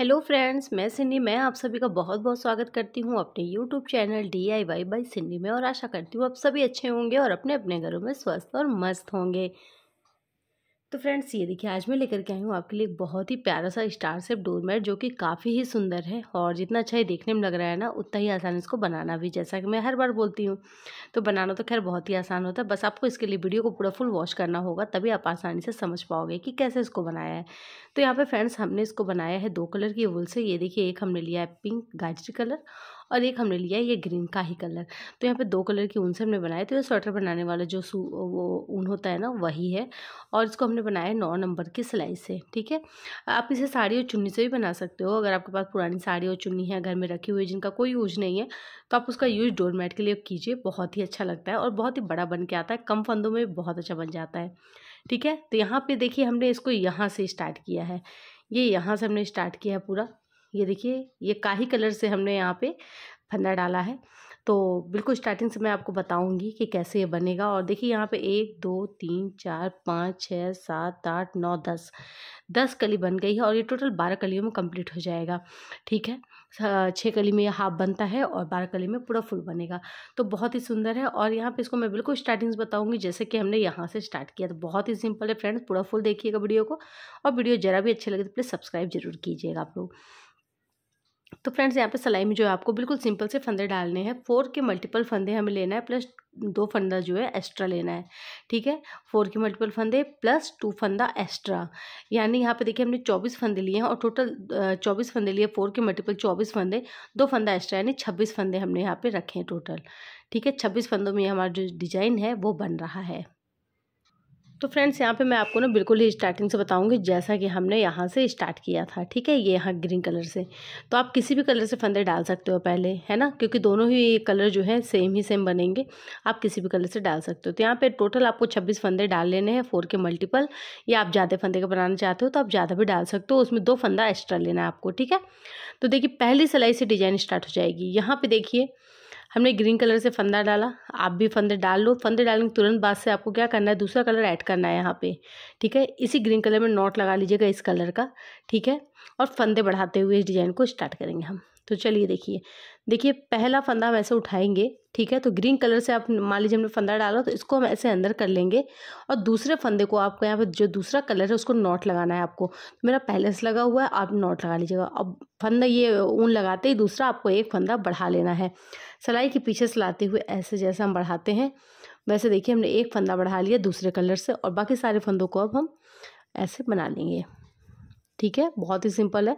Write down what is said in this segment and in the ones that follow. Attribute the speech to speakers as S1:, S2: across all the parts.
S1: hello friends मैं सिन्नी मैं आप सभी का बहुत बहुत स्वागत करती हूँ अपने YouTube channel D I Y by Sinni में और आशा करती हूँ आप सभी अच्छे होंगे और अपने अपने घरों में स्वस्थ और मस्त होंगे तो फ्रेंड्स ये देखिए आज मैं लेकर के आई हूँ आपके लिए बहुत ही प्यारा सा स्टार सेप डोरमेट जो कि काफ़ी ही सुंदर है और जितना अच्छा ये देखने में लग रहा है ना उतना ही आसान इसको बनाना भी जैसा कि मैं हर बार बोलती हूँ तो बनाना तो खैर बहुत ही आसान होता है बस आपको इसके लिए वीडियो को पूरा फुल वॉश करना होगा तभी आप आसानी से समझ पाओगे कि कैसे इसको बनाया है तो यहाँ पर फ्रेंड्स हमने इसको बनाया है दो कलर की वुल से ये देखिए एक हमने लिया है पिंक गाजरी कलर और एक हमने लिया ये ग्रीन का ही कलर तो यहाँ पे दो कलर की ऊन से हमने बनाए तो ये स्वेटर बनाने वाला जो सू वो ऊन होता है ना वही है और इसको हमने बनाया है नौ नंबर की सिलाई से ठीक है आप इसे साड़ी और चुन्नी से भी बना सकते हो अगर आपके पास पुरानी साड़ी और चुन्नी है घर में रखी हुई जिनका कोई यूज नहीं है तो आप उसका यूज डोरमेट के लिए कीजिए बहुत ही अच्छा लगता है और बहुत ही बड़ा बन के आता है कम फंदों में बहुत अच्छा बन जाता है ठीक है तो यहाँ पे देखिए हमने इसको यहाँ से स्टार्ट किया है ये यहाँ से हमने स्टार्ट किया है पूरा ये देखिए ये काही कलर से हमने यहाँ पे फंदा डाला है तो बिल्कुल स्टार्टिंग से मैं आपको बताऊंगी कि कैसे ये बनेगा और देखिए यहाँ पे एक दो तीन चार पाँच छः सात आठ नौ दस दस कली बन गई है और ये टोटल बारह कलियों में कंप्लीट हो जाएगा ठीक है छः कली में हाफ बनता है और बारह कली में पूरा फुल बनेगा तो बहुत ही सुंदर है और यहाँ पे इसको मैं बिल्कुल स्टार्टिंग से बताऊँगी जैसे कि हमने यहाँ से स्टार्ट किया तो बहुत ही सिंपल है फ्रेंड्स पूरा फुल देखिएगा वीडियो को और वीडियो ज़रा भी अच्छी लगे तो प्लीज़ सब्सक्राइब जरूर कीजिएगा आप लोग तो फ्रेंड्स यहाँ पे सलाई में जो है आपको बिल्कुल सिंपल से फंदे डालने हैं फोर के मल्टीपल फंदे हमें लेना है प्लस दो फंदा जो है एक्स्ट्रा लेना है ठीक है फोर के मल्टीपल फंदे प्लस टू फंदा एक्स्ट्रा यानी यहाँ पे देखिए हमने चौबीस फंदे लिए हैं और टोटल चौबीस फंदे लिए फोर के मल्टीपल चौबीस फंदे दो फंदा एक्स्ट्रा यानी छब्बीस फंदे हमने यहाँ पर रखे हैं टोटल ठीक है छब्बीस फंदों में हमारा जो डिजाइन है वो बन रहा है तो फ्रेंड्स यहाँ पे मैं आपको ना बिल्कुल ही स्टार्टिंग से बताऊंगी जैसा कि हमने यहाँ से स्टार्ट किया था ठीक है ये यहाँ ग्रीन कलर से तो आप किसी भी कलर से फंदे डाल सकते हो पहले है ना क्योंकि दोनों ही कलर जो है सेम ही सेम बनेंगे आप किसी भी कलर से डाल सकते हो तो यहाँ पे टोटल आपको छब्बीस फंदे डाल लेने हैं फोर के मल्टीपल या आप ज़्यादा फंदे का बनाना चाहते हो तो आप ज़्यादा भी डाल सकते हो उसमें दो फंदा एक्स्ट्रा लेना है आपको ठीक है तो देखिए पहली सिलाई से डिजाइन स्टार्ट हो जाएगी यहाँ पर देखिए हमने ग्रीन कलर से फंदा डाला आप भी फंदे डाल लो फंदे डालने के तुरंत बाद से आपको क्या करना है दूसरा कलर ऐड करना है यहाँ पे ठीक है इसी ग्रीन कलर में नॉट लगा लीजिएगा इस कलर का ठीक है और फंदे बढ़ाते हुए इस डिज़ाइन को स्टार्ट करेंगे हम तो चलिए देखिए देखिए पहला फंदा हम ऐसे उठाएंगे ठीक है तो ग्रीन कलर से आप मान लीजिए हमने फंदा डाला तो इसको हम ऐसे अंदर कर लेंगे और दूसरे फंदे को आपको यहाँ पर जो दूसरा कलर है उसको नॉट लगाना है आपको मेरा पहले से लगा हुआ है आप नॉट लगा लीजिएगा अब फंदा ये ऊन लगाते ही दूसरा आपको एक फंदा बढ़ा लेना है सिलाई के पीछे से लाते हुए ऐसे जैसे हम बढ़ाते हैं वैसे देखिए हमने एक फंदा बढ़ा लिया दूसरे कलर से और बाकी सारे फंदों को अब हम ऐसे बना लेंगे ठीक है बहुत ही सिंपल है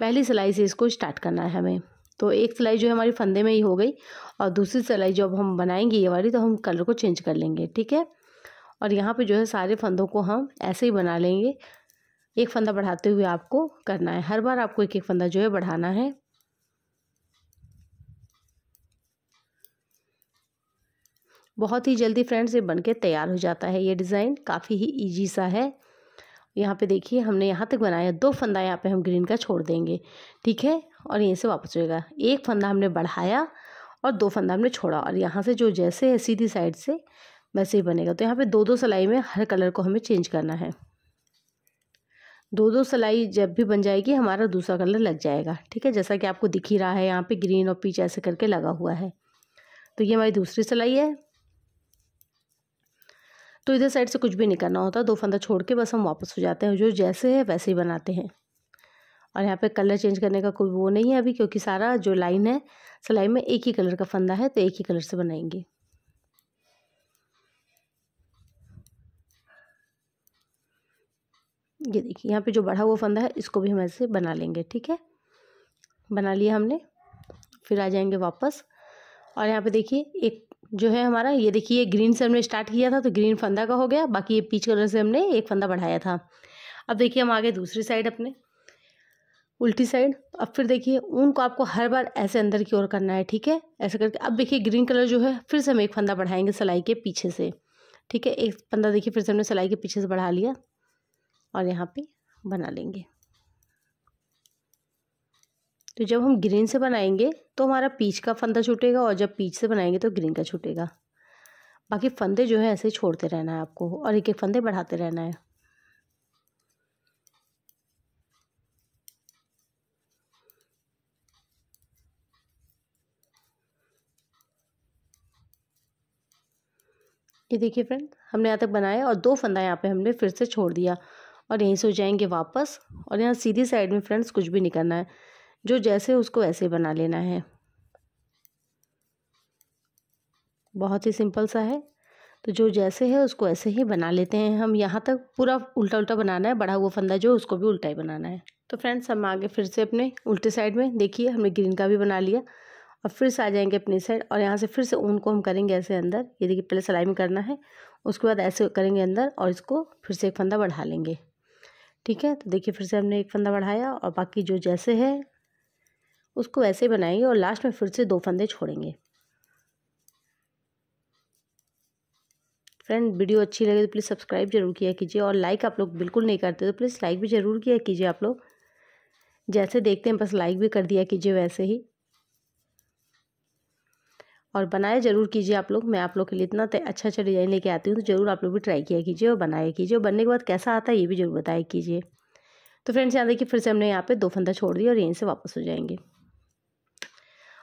S1: पहली सिलाई से इसको स्टार्ट करना है हमें तो एक सिलाई जो है हमारी फंदे में ही हो गई और दूसरी सिलाई जो अब हम बनाएंगे ये वाली तो हम कलर को चेंज कर लेंगे ठीक है और यहाँ पे जो है सारे फंदों को हम ऐसे ही बना लेंगे एक फंदा बढ़ाते हुए आपको करना है हर बार आपको एक एक फंदा जो है बढ़ाना है बहुत ही जल्दी फ्रेंड्स ये बनके तैयार हो जाता है ये डिज़ाइन काफ़ी ही ईजी सा है यहाँ पे देखिए हमने यहाँ तक बनाया दो फंदा यहाँ पे हम ग्रीन का छोड़ देंगे ठीक है और यहीं से वापस होएगा एक फंदा हमने बढ़ाया और दो फंदा हमने छोड़ा और यहाँ से जो जैसे है सीधी साइड से वैसे ही बनेगा तो यहाँ पे दो दो सिलाई में हर कलर को हमें चेंज करना है दो दो सिलाई जब भी बन जाएगी हमारा दूसरा कलर लग जाएगा ठीक है जैसा कि आपको दिख ही रहा है यहाँ पर ग्रीन और पीच ऐसे करके लगा हुआ है तो ये हमारी दूसरी सिलाई है तो इधर साइड से कुछ भी नहीं करना होता दो फंदा छोड़ के बस हम वापस हो जाते हैं जो जैसे है वैसे ही बनाते हैं और यहाँ पे कलर चेंज करने का कोई वो नहीं है अभी क्योंकि सारा जो लाइन है सिलाई में एक ही कलर का फंदा है तो एक ही कलर से बनाएंगे ये देखिए यहाँ पे जो बढ़ा हुआ फंदा है इसको भी हम ऐसे बना लेंगे ठीक है बना लिया हमने फिर आ जाएंगे वापस और यहाँ पे देखिए एक जो है हमारा ये देखिए ग्रीन से हमने स्टार्ट किया था तो ग्रीन फंदा का हो गया बाकी ये पीच कलर से हमने एक फंदा बढ़ाया था अब देखिए हम आगे दूसरी साइड अपने उल्टी साइड अब फिर देखिए ऊन को आपको हर बार ऐसे अंदर की ओर करना है ठीक है ऐसे करके अब देखिए ग्रीन कलर जो है फिर से हम एक फंदा बढ़ाएंगे सिलाई के पीछे से ठीक है एक फंदा देखिए फिर से हमने सिलाई के पीछे से बढ़ा लिया और यहाँ पे बना लेंगे तो जब हम ग्रीन से बनाएंगे तो हमारा पीच का फंदा छूटेगा और जब पीच से बनाएंगे तो ग्रीन का छूटेगा बाकी फंदे जो है ऐसे छोड़ते रहना है आपको और एक एक फंदे बढ़ाते रहना है ये देखिए फ्रेंड हमने यहाँ तक बनाया और दो फंदा यहाँ पे हमने फिर से छोड़ दिया और यहीं से हो जाएंगे वापस और यहाँ सीधी साइड में फ्रेंड्स कुछ भी नहीं करना है जो जैसे उसको ऐसे बना लेना है बहुत ही सिंपल सा है तो जो जैसे है उसको ऐसे ही बना लेते हैं हम यहाँ तक पूरा उल्टा उल्टा बनाना है बढ़ा हुआ फंदा जो उसको भी उल्टा ही बनाना है तो फ्रेंड्स हम आगे फिर से अपने उल्टे साइड में देखिए हमने ग्रीन का भी बना लिया और फिर से आ जाएंगे अपनी साइड और यहाँ से फिर से ऊन को हम करेंगे ऐसे अंदर ये देखिए पहले सिलाई में करना है उसके बाद ऐसे करेंगे अंदर और इसको फिर से एक फंदा बढ़ा लेंगे ठीक है तो देखिए फिर से हमने एक फंदा बढ़ाया और बाकी जो जैसे है उसको ऐसे बनाएंगे और लास्ट में फिर से दो फंदे छोड़ेंगे फ्रेंड वीडियो अच्छी लगे तो प्लीज़ सब्सक्राइब जरूर किया कीजिए और लाइक आप लोग बिल्कुल नहीं करते तो प्लीज़ लाइक भी ज़रूर किया कीजिए आप लोग जैसे देखते हैं बस लाइक भी कर दिया कीजिए वैसे ही और बनाया ज़रूर कीजिए आप लोग मैं आप लोग के लिए इतना अच्छा अच्छा डिज़ाइन लेके आती हूँ तो ज़रूर आप लोग भी ट्राई किया कीजिए और बनाया कीजिए और बनने के बाद कैसा आता है ये भी ज़रूर बताया कीजिए तो फ्रेंड्स यहाँ देखिए फिर से हमने यहाँ पे दो फंदा छोड़ दिया और यहीं से वापस हो जाएंगे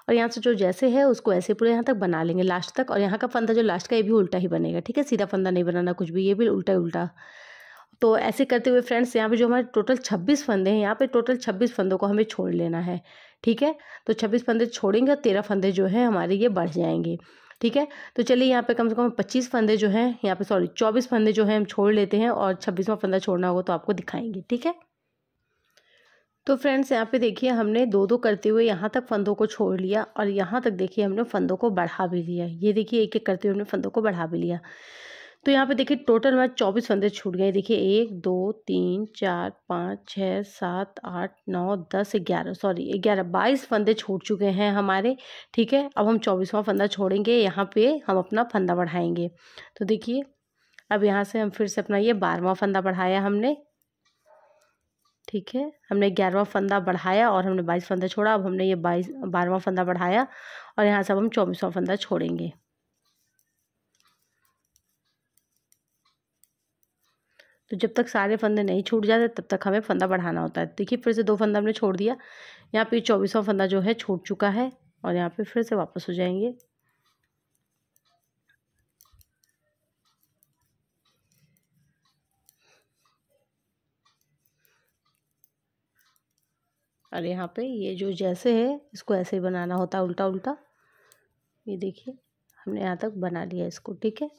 S1: और यहाँ से जो जैसे है उसको ऐसे पूरे यहाँ तक बना लेंगे लास्ट तक और यहाँ का फंदा जो लास्ट का ये भी उल्टा ही बनेगा ठीक है सीधा फंदा नहीं बनाना कुछ भी ये भी उल्टा उल्टा तो ऐसे करते हुए फ्रेंड्स यहाँ पे जो हमारे टोटल छब्बीस फंदे हैं यहाँ पे टोटल छब्बीस फंदों को हमें छोड़ लेना है ठीक है तो छब्बीस फंदे छोड़ेंगे और तेरह फंदे जो है हमारे ये बढ़ जाएंगे ठीक है तो चलिए यहाँ पे कम से कम पच्चीस फंदे जो हैं यहाँ पे सॉरी चौबीस फंदे जो हैं हम छोड़ लेते हैं और छब्बीसवा फंदा छोड़ना होगा तो आपको दिखाएंगे ठीक है तो फ्रेंड्स यहाँ पे देखिए हमने दो दो करते हुए यहाँ तक फंदों को छोड़ लिया और यहाँ तक देखिए हमने फंदों को बढ़ा भी लिया ये देखिए एक एक करते हुए हमने फंदों को बढ़ा भी लिया तो यहाँ पे देखिए टोटल हमारे चौबीस फंदे छूट गए देखिए एक दो तीन चार पाँच छः सात आठ नौ दस ग्यारह सॉरी ग्यारह बाईस फंदे छूट चुके हैं हमारे ठीक है अब हम चौबीसवां फंदा छोड़ेंगे यहाँ पे हम अपना फंदा बढ़ाएंगे तो देखिए अब यहाँ से हम फिर से अपना ये बारहवा फंदा बढ़ाया हमने ठीक है हमने ग्यारहवा फंदा बढ़ाया और हमने बाईस फंदा छोड़ा अब हमने ये बाईस बारहवा फंदा बढ़ाया और यहाँ से अब हम चौबीसवा फंदा छोड़ेंगे तो जब तक सारे फंदे नहीं छूट जाते तब तक हमें फंदा बढ़ाना होता है देखिए फिर से दो फंदा हमने छोड़ दिया यहाँ पे चौबीसवा फंदा जो है छूट चुका है और यहाँ पे फिर से वापस हो जाएंगे और यहाँ पे ये जो जैसे है इसको ऐसे ही बनाना होता है उल्टा उल्टा ये देखिए हमने यहाँ तक बना लिया इसको ठीक है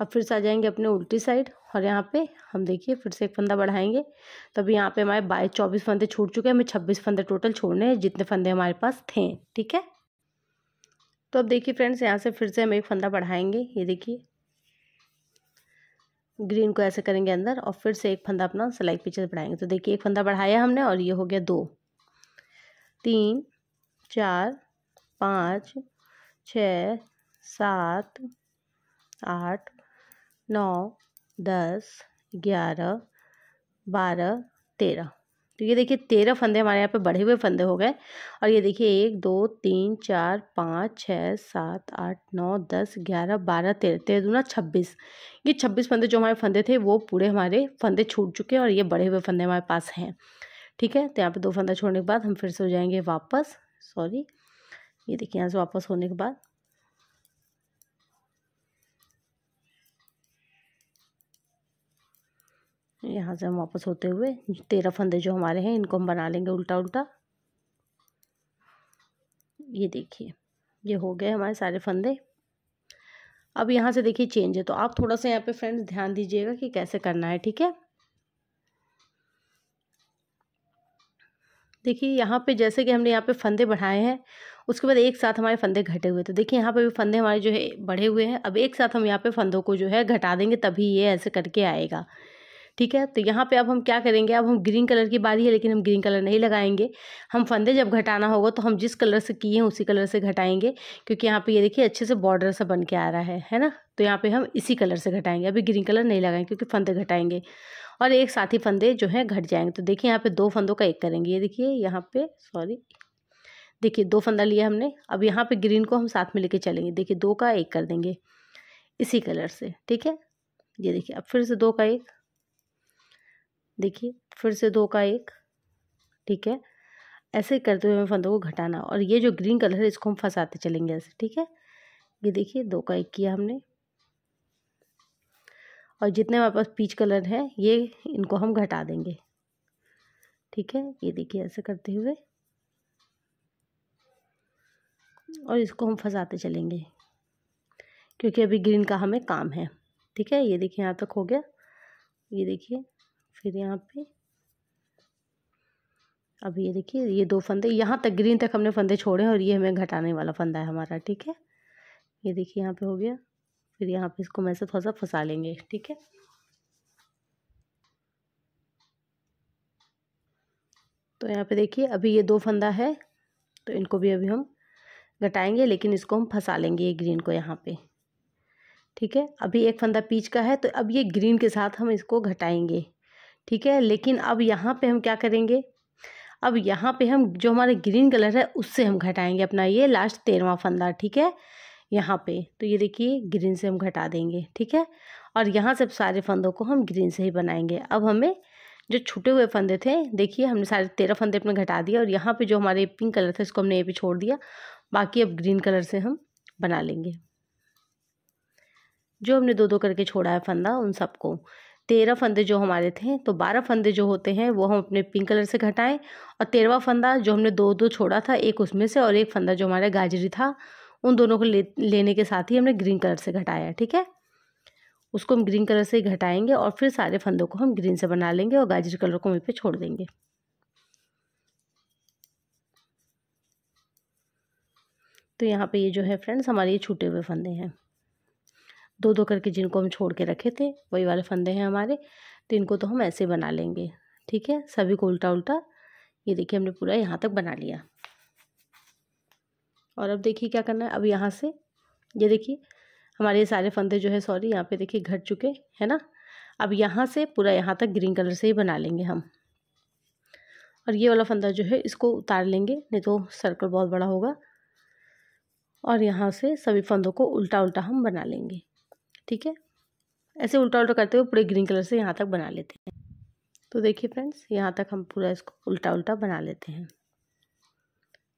S1: अब फिर से आ जाएंगे अपने उल्टी साइड और यहाँ पे हम देखिए फिर से एक फंदा बढ़ाएंगे तब यहाँ पे हमारे बाईस चौबीस फंदे छूट चुके हैं हमें छब्बीस फंदे टोटल छोड़ने हैं जितने फंदे हमारे पास थे ठीक है तो अब देखिए फ्रेंड्स यहाँ से फिर से हम एक फंदा बढ़ाएंगे ये देखिए ग्रीन को ऐसे करेंगे अंदर और फिर से एक फंदा अपना सिलाई पीछे बढ़ाएंगे तो देखिए एक फंदा बढ़ाया हमने और ये हो गया दो तीन चार पाँच छ सात आठ नौ दस ग्यारह बारह तेरह तो ये देखिए तेरह फंदे हमारे यहाँ पे बढ़े हुए फंदे हो गए और ये देखिए एक दो तीन चार पाँच छः सात आठ नौ दस ग्यारह बारह तेरह तेरह दूना छब्बीस ये छब्बीस फंदे जो हमारे फंदे थे वो पूरे हमारे फंदे छूट चुके हैं और ये बढ़े हुए फंदे हमारे पास हैं ठीक है तो यहाँ पे दो फंदा छोड़ने के बाद हम फिर से हो जाएंगे वापस सॉरी ये देखिए यहाँ से वापस होने के बाद यहाँ से हम वापस होते हुए तेरह फंदे जो हमारे हैं इनको हम बना लेंगे उल्टा उल्टा ये देखिए ये हो गए हमारे सारे फंदे अब यहाँ से देखिए चेंज है तो आप थोड़ा सा यहाँ पे फ्रेंड्स ध्यान दीजिएगा कि कैसे करना है ठीक है देखिए यहाँ पे जैसे कि हमने यहाँ पे फंदे बढ़ाए हैं उसके बाद एक साथ हमारे फंदे घटे हुए तो देखिए यहाँ पे भी फंदे हमारे जो है बढ़े हुए हैं अब एक साथ हम यहाँ पे फंदों को जो है घटा देंगे तभी ये ऐसे करके आएगा ठीक है तो यहाँ पे अब हम क्या करेंगे अब हम ग्रीन कलर की बारी है लेकिन हम ग्रीन कलर नहीं लगाएंगे हम फंदे जब घटाना होगा तो हम जिस कलर से किए हैं उसी कलर से घटाएंगे क्योंकि यहाँ पे ये देखिए अच्छे से बॉर्डर सा बन के आ रहा है है ना तो यहाँ पे हम इसी कलर से घटाएंगे अभी ग्रीन कलर नहीं लगाएंगे क्योंकि फंदे घटाएंगे और एक साथ ही फंदे जो हैं घट जाएंगे तो देखिए यहाँ पे दो फंदों का एक करेंगे ये देखिए यहाँ पे सॉरी देखिए दो फंदा लिया हमने अब यहाँ पे ग्रीन को हम साथ में लेके चलेंगे देखिए दो का एक कर देंगे इसी कलर से ठीक है ये देखिए अब फिर से दो का एक देखिए फिर से दो का एक ठीक है ऐसे करते हुए हमें फंदों को घटाना और ये जो ग्रीन कलर है इसको हम फंसाते चलेंगे ऐसे ठीक है ये देखिए दो का एक किया हमने और जितने हमारे पास पीच कलर है ये इनको हम घटा देंगे ठीक है ये देखिए ऐसे करते हुए और इसको हम फंसाते चलेंगे क्योंकि अभी ग्रीन का हमें काम है ठीक है ये देखिए यहाँ तक हो गया ये देखिए फिर यहाँ पे अब ये देखिए ये दो फंदे यहाँ तक ग्रीन तक हमने फंदे छोड़े और ये हमें घटाने वाला फंदा है हमारा ठीक है ये देखिए यहाँ पे हो गया फिर यहाँ पे इसको मैं से थोड़ा सा फंसा लेंगे ठीक है तो यहाँ पे देखिए अभी ये दो फंदा है तो इनको भी अभी हम घटाएंगे लेकिन इसको हम फंसा लेंगे ये ग्रीन को यहाँ पे ठीक है अभी एक फंदा पीच का है तो अब ये ग्रीन के साथ हम इसको घटाएंगे ठीक है लेकिन अब यहाँ पे हम क्या करेंगे अब यहाँ पे हम जो हमारे ग्रीन कलर है उससे हम घटाएंगे अपना ये लास्ट तेरवा फंदा ठीक है यहाँ पे तो ये देखिए ग्रीन से हम घटा देंगे ठीक है और यहाँ से सारे फंदों को हम ग्रीन से ही बनाएंगे अब हमें जो छुटे हुए फंदे थे देखिए हमने सारे तेरह फंदे अपने घटा दिए और यहाँ पे जो हमारे पिंक कलर था इसको हमने ये भी छोड़ दिया बाकी अब ग्रीन कलर से हम बना लेंगे जो हमने दो दो करके छोड़ा है फंदा उन सबको तेरह फंदे जो हमारे थे तो बारह फंदे जो होते हैं वो हम अपने पिंक कलर से घटाएं और तेरहवा फंदा जो हमने दो दो छोड़ा था एक उसमें से और एक फंदा जो हमारा गाजरी था उन दोनों को ले लेने के साथ ही हमने ग्रीन कलर से घटाया ठीक है उसको हम ग्रीन कलर से घटाएंगे और फिर सारे फंदों को हम ग्रीन से बना लेंगे और गाजर कलर को वहीं पे छोड़ देंगे तो यहाँ पे ये जो है फ्रेंड्स हमारे ये छूटे हुए फंदे हैं दो दो करके जिनको हम छोड़ के रखे थे वही वाले फंदे हैं हमारे तो इनको तो हम ऐसे बना लेंगे ठीक है सभी को उल्टा उल्टा ये देखिए हमने पूरा यहाँ तक बना लिया और अब देखिए क्या करना है अब यहाँ से ये देखिए हमारे ये सारे फंदे जो है सॉरी यहाँ पे देखिए घट चुके है ना अब यहाँ से पूरा यहाँ तक ग्रीन कलर से ही बना लेंगे हम और ये वाला फंदा जो है इसको उतार लेंगे नहीं तो सर्कल बहुत बड़ा होगा और यहाँ से सभी फंदों को उल्टा उल्टा हम बना लेंगे ठीक है ऐसे उल्टा उल्टा करते हुए पूरे ग्रीन कलर से यहाँ तक बना लेते हैं तो देखिए फ्रेंड्स यहाँ तक हम पूरा इसको उल्टा उल्टा बना लेते हैं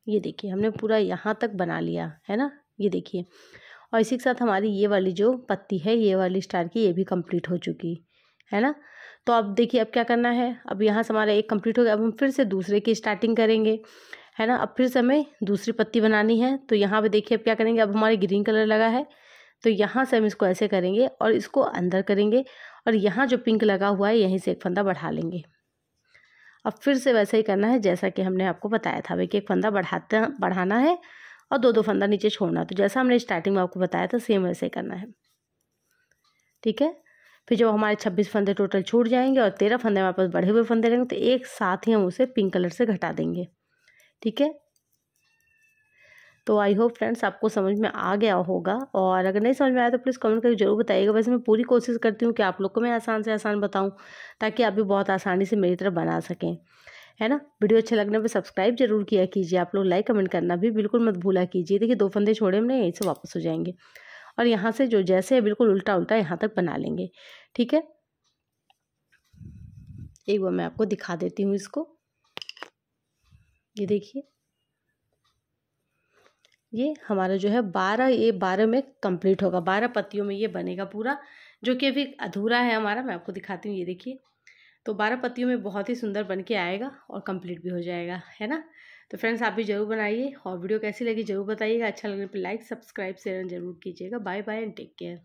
S1: ये देखिए हमने पूरा यहाँ तक बना लिया है ना ये देखिए और इसी के साथ हमारी ये वाली जो पत्ती है ये वाली स्टार की ये भी कंप्लीट हो चुकी है ना तो अब देखिए अब क्या करना है अब यहाँ से हमारा एक कंप्लीट हो गया अब हम फिर से दूसरे की स्टार्टिंग करेंगे है ना अब फिर से हमें दूसरी पत्ती बनानी है तो यहाँ पर देखिए अब क्या करेंगे अब हमारे ग्रीन कलर लगा है तो यहाँ से हम इसको ऐसे करेंगे और इसको अंदर करेंगे और यहाँ जो पिंक लगा हुआ है यहीं से एक फंदा बढ़ा लेंगे अब फिर से वैसा ही करना है जैसा कि हमने आपको बताया था भाई एक फंदा बढ़ाते बढ़ाना है और दो दो फंदा नीचे छोड़ना तो जैसा हमने स्टार्टिंग में आपको बताया था सेम वैसे ही करना है ठीक है फिर जब हमारे छब्बीस फंदे टोटल छूट जाएंगे और तेरह फंदे हमारे पास बढ़े हुए फंदे रहेंगे तो एक साथ ही हम उसे पिंक कलर से घटा देंगे ठीक है तो आई होप फ्रेंड्स आपको समझ में आ गया होगा और अगर नहीं समझ में आया तो प्लीज़ कमेंट करके जरूर बताइएगा वैसे मैं पूरी कोशिश करती हूँ कि आप लोग को मैं आसान से आसान बताऊँ ताकि आप भी बहुत आसानी से मेरी तरफ़ बना सकें है ना वीडियो अच्छा लगने पर सब्सक्राइब जरूर किया कीजिए आप लोग लाइक कमेंट करना भी बिल्कुल मत भूला कीजिए देखिए दो फंदे छोड़े हमने यहीं से वापस हो जाएंगे और यहाँ से जो जैसे है बिल्कुल उल्टा उल्टा यहाँ तक बना लेंगे ठीक है एक बार मैं आपको दिखा देती हूँ इसको ये देखिए ये हमारा जो है बारह ये बारह में कंप्लीट होगा बारह पत्तियों में ये बनेगा पूरा जो कि अभी अधूरा है हमारा मैं आपको दिखाती हूँ ये देखिए तो बारह पत्तियों में बहुत ही सुंदर बन के आएगा और कंप्लीट भी हो जाएगा है ना तो फ्रेंड्स आप भी जरूर बनाइए और वीडियो कैसी लगी जरूर बताइएगा अच्छा लगने पर लाइक सब्सक्राइब शेयर जरूर कीजिएगा bye bye and take care